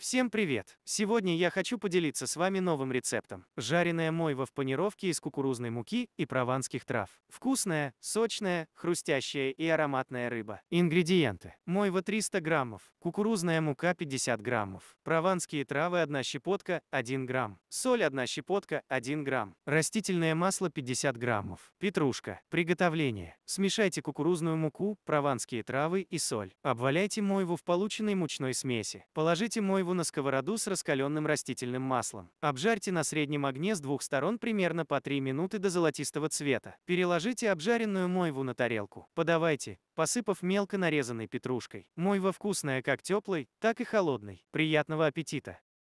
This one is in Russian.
Всем привет! Сегодня я хочу поделиться с вами новым рецептом. Жареная мойва в панировке из кукурузной муки и прованских трав. Вкусная, сочная, хрустящая и ароматная рыба. Ингредиенты. Мойва 300 граммов, кукурузная мука 50 граммов, прованские травы 1 щепотка 1 грамм, соль 1 щепотка 1 грамм, растительное масло 50 граммов, петрушка. Приготовление. Смешайте кукурузную муку, прованские травы и соль. Обваляйте мойву в полученной мучной смеси. Положите мойву его на сковороду с раскаленным растительным маслом. Обжарьте на среднем огне с двух сторон примерно по 3 минуты до золотистого цвета. Переложите обжаренную мойву на тарелку. Подавайте, посыпав мелко нарезанной петрушкой. Мойва вкусная как теплой, так и холодной. Приятного аппетита!